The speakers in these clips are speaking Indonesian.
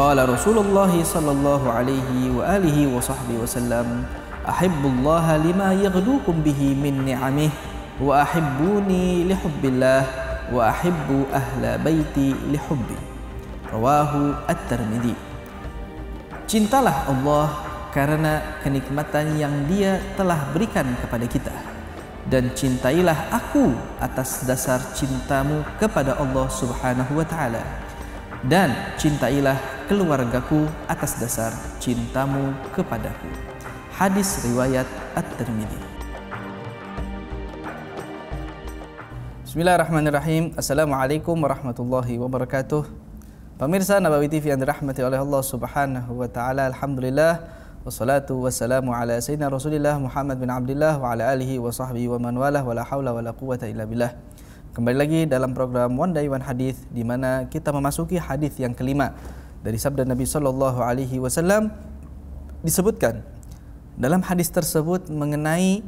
قال رسول الله صلى الله عليه وآله وصحبه وسلم أحب الله لما يغدوكم به من نعمه وأحبوني لحب الله وأحب أهل بيتي لحبي رواه الترمذي Cintalah Allah karena kenikmatan yang dia telah berikan kepada kita dan cintailah aku atas dasar cintamu kepada Allah Subhanahu wa taala dan cintailah keluargaku atas dasar cintamu kepadaku. Hadis riwayat At-Tirmidzi. Bismillahirrahmanirrahim. Assalamualaikum warahmatullahi wabarakatuh. Pemirsa Nabawi TV yang dirahmati oleh Allah Subhanahu wa taala, alhamdulillah Wassalatu wassalamu ala sayyidina Rasulillah Muhammad bin Abdullah wa ala alihi wa sahbihi wa man walah wa la hawla wa illa billah. Kembali lagi dalam program One Day One Hadith di mana kita memasuki hadis yang kelima dari sabda Nabi sallallahu alaihi wasallam disebutkan dalam hadis tersebut mengenai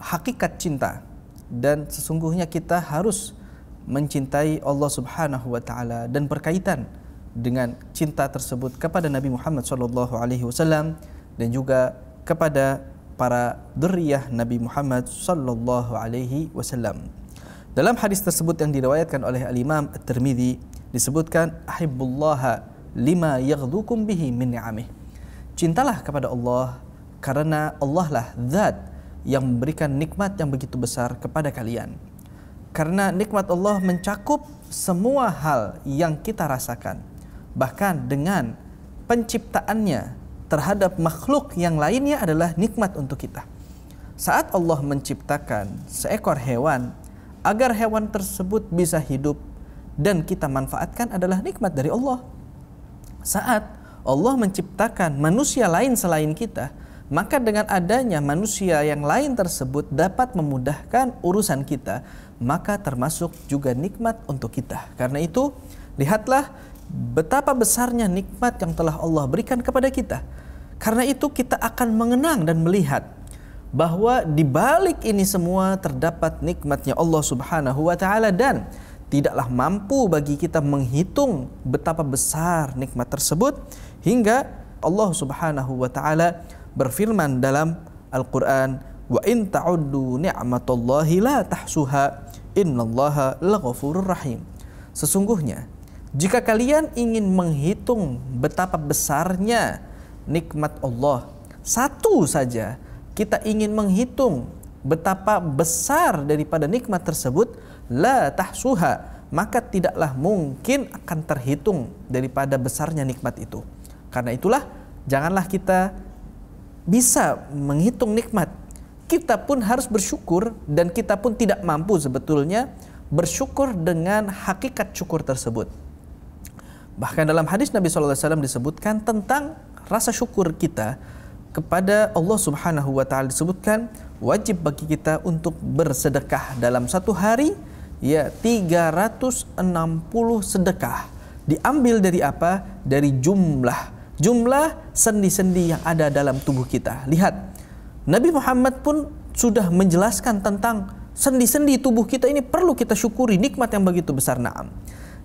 hakikat cinta dan sesungguhnya kita harus mencintai Allah Subhanahu wa taala dan berkaitan dengan cinta tersebut kepada Nabi Muhammad sallallahu alaihi wasallam dan juga kepada para duriyah Nabi Muhammad sallallahu alaihi wasallam. Dalam hadis tersebut yang diriwayatkan oleh Al Imam At-Tirmizi disebutkan ahibbullah lima yaghdukum bihi min ni'amih. Cintalah kepada Allah karena Allah lah zat yang memberikan nikmat yang begitu besar kepada kalian. Karena nikmat Allah mencakup semua hal yang kita rasakan. Bahkan dengan penciptaannya terhadap makhluk yang lainnya adalah nikmat untuk kita. Saat Allah menciptakan seekor hewan agar hewan tersebut bisa hidup dan kita manfaatkan adalah nikmat dari Allah. Saat Allah menciptakan manusia lain selain kita, maka dengan adanya manusia yang lain tersebut dapat memudahkan urusan kita, maka termasuk juga nikmat untuk kita. Karena itu, lihatlah betapa besarnya nikmat yang telah Allah berikan kepada kita. Karena itu kita akan mengenang dan melihat bahwa di balik ini semua terdapat nikmatnya Allah Subhanahu wa taala dan tidaklah mampu bagi kita menghitung betapa besar nikmat tersebut hingga Allah Subhanahu wa taala berfirman dalam Al-Qur'an wa in ta'uddu ni'matallahi la tahsuha innallaha laghafurur rahim sesungguhnya jika kalian ingin menghitung betapa besarnya nikmat Allah satu saja kita ingin menghitung betapa besar daripada nikmat tersebut la tahsuha maka tidaklah mungkin akan terhitung daripada besarnya nikmat itu karena itulah janganlah kita bisa menghitung nikmat kita pun harus bersyukur dan kita pun tidak mampu sebetulnya bersyukur dengan hakikat syukur tersebut bahkan dalam hadis Nabi SAW disebutkan tentang rasa syukur kita kepada Allah Subhanahu wa taala disebutkan wajib bagi kita untuk bersedekah dalam satu hari ya 360 sedekah. Diambil dari apa? Dari jumlah jumlah sendi-sendi yang ada dalam tubuh kita. Lihat, Nabi Muhammad pun sudah menjelaskan tentang sendi-sendi tubuh kita ini perlu kita syukuri nikmat yang begitu besar. Naam.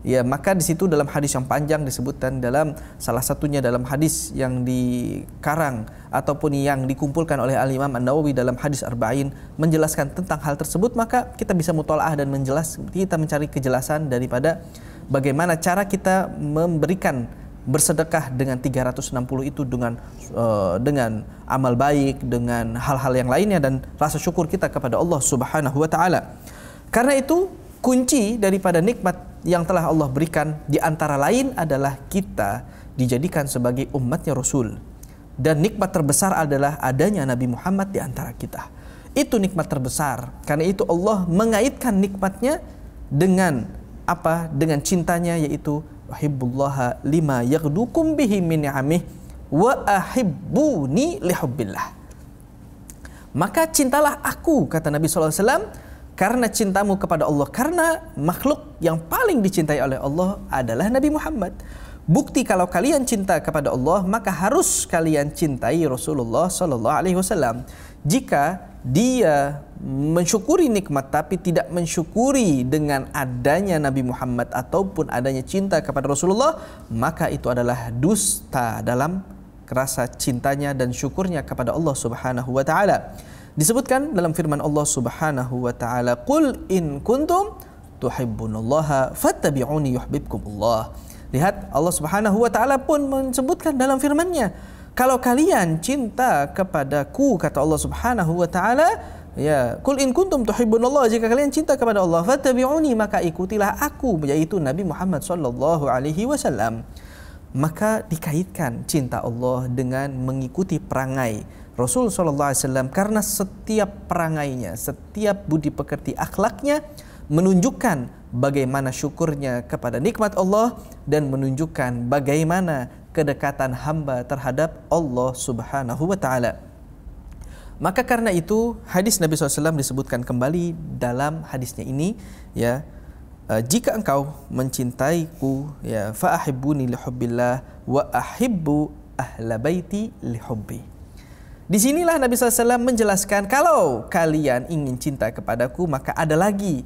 Ya, maka di situ dalam hadis yang panjang disebutkan dalam salah satunya dalam hadis yang dikarang ataupun yang dikumpulkan oleh Al Imam An-Nawawi dalam hadis Arba'in menjelaskan tentang hal tersebut, maka kita bisa mutolaah dan menjelas kita mencari kejelasan daripada bagaimana cara kita memberikan bersedekah dengan 360 itu dengan uh, dengan amal baik, dengan hal-hal yang lainnya dan rasa syukur kita kepada Allah Subhanahu wa taala. Karena itu kunci daripada nikmat yang telah Allah berikan di antara lain adalah kita dijadikan sebagai umatnya Rasul. Dan nikmat terbesar adalah adanya Nabi Muhammad di antara kita. Itu nikmat terbesar. Karena itu Allah mengaitkan nikmatnya dengan apa? Dengan cintanya yaitu wahibbullaha lima yagdukum bihi min ni'amih wa ahibbuni lihubbillah. Maka cintalah aku kata Nabi SAW karena cintamu kepada Allah karena makhluk yang paling dicintai oleh Allah adalah Nabi Muhammad bukti kalau kalian cinta kepada Allah maka harus kalian cintai Rasulullah sallallahu alaihi wasallam jika dia mensyukuri nikmat tapi tidak mensyukuri dengan adanya Nabi Muhammad ataupun adanya cinta kepada Rasulullah maka itu adalah dusta dalam rasa cintanya dan syukurnya kepada Allah Subhanahu wa taala disebutkan dalam firman Allah Subhanahu wa taala qul in kuntum tuhibbunallaha fattabi'uni yuhibbukumullah lihat Allah Subhanahu wa taala pun menyebutkan dalam firman-Nya kalau kalian cinta kepadaku kata Allah Subhanahu wa taala ya Kul in kuntum tuhibbunallaha jika kalian cinta kepada Allah fattabi'uni maka ikutilah aku yaitu Nabi Muhammad sallallahu alaihi wasallam maka dikaitkan cinta Allah dengan mengikuti perangai Rasul Wasallam karena setiap perangainya, setiap budi pekerti akhlaknya menunjukkan bagaimana syukurnya kepada nikmat Allah dan menunjukkan bagaimana kedekatan hamba terhadap Allah Subhanahu wa taala. Maka karena itu hadis Nabi SAW disebutkan kembali dalam hadisnya ini ya eh, jika engkau mencintaiku ya fa ahibbuni li wa ahibbu ahla baiti li Disinilah Nabi SAW menjelaskan kalau kalian ingin cinta kepadaku maka ada lagi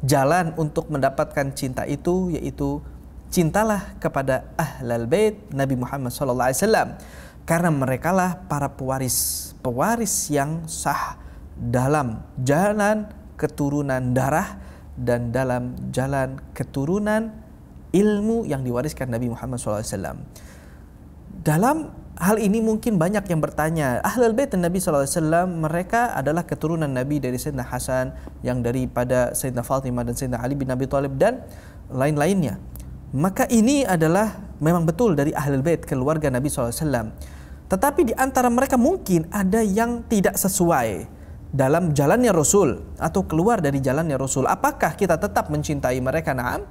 jalan untuk mendapatkan cinta itu yaitu cintalah kepada ahlal bait Nabi Muhammad SAW karena merekalah para pewaris pewaris yang sah dalam jalan keturunan darah dan dalam jalan keturunan ilmu yang diwariskan Nabi Muhammad SAW. Dalam hal ini mungkin banyak yang bertanya, Ahlul Bait Nabi SAW mereka adalah keturunan Nabi dari Sayyidina Hasan yang daripada Sayyidina Fatimah dan Sayyidina Ali bin nabi Thalib dan lain-lainnya. Maka ini adalah memang betul dari Ahlul Bait keluarga Nabi SAW. Tetapi di antara mereka mungkin ada yang tidak sesuai dalam jalannya Rasul atau keluar dari jalannya Rasul. Apakah kita tetap mencintai mereka? nah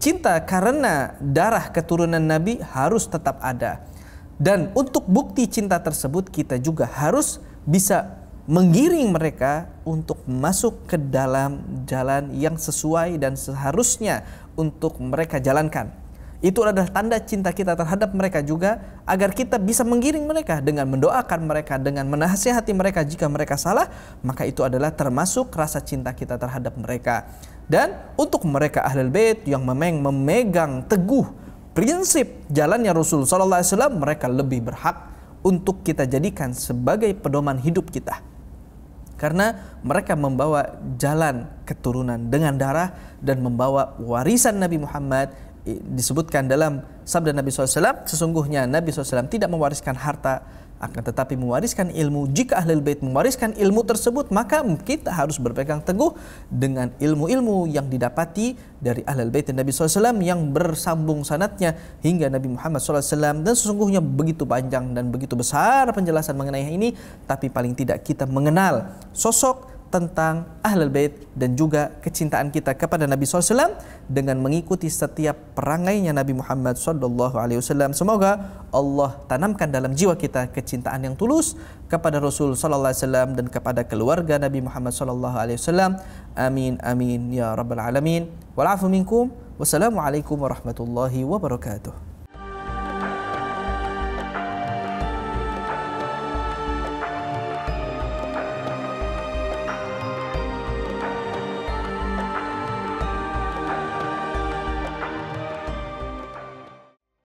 Cinta karena darah keturunan Nabi harus tetap ada. Dan untuk bukti cinta tersebut kita juga harus bisa menggiring mereka untuk masuk ke dalam jalan yang sesuai dan seharusnya untuk mereka jalankan. Itu adalah tanda cinta kita terhadap mereka juga agar kita bisa menggiring mereka dengan mendoakan mereka, dengan menasihati mereka jika mereka salah, maka itu adalah termasuk rasa cinta kita terhadap mereka. Dan untuk mereka ahlul bait yang memegang teguh prinsip jalannya Rasul Sallallahu Alaihi Wasallam mereka lebih berhak untuk kita jadikan sebagai pedoman hidup kita karena mereka membawa jalan keturunan dengan darah dan membawa warisan Nabi Muhammad disebutkan dalam sabda Nabi SAW sesungguhnya Nabi SAW tidak mewariskan harta akan tetapi mewariskan ilmu, jika ahlul bait mewariskan ilmu tersebut, maka kita harus berpegang teguh dengan ilmu-ilmu yang didapati dari ahlul bait Nabi SAW yang bersambung sanatnya hingga Nabi Muhammad SAW. Dan sesungguhnya begitu panjang dan begitu besar penjelasan mengenai ini, tapi paling tidak kita mengenal sosok tentang Ahlul Bait dan juga kecintaan kita kepada Nabi SAW dengan mengikuti setiap perangainya Nabi Muhammad SAW. Semoga Allah tanamkan dalam jiwa kita kecintaan yang tulus kepada Rasul SAW dan kepada keluarga Nabi Muhammad SAW. Amin, amin, ya Rabbal Alamin. Wa'alaikum minkum. Wassalamualaikum warahmatullahi wabarakatuh.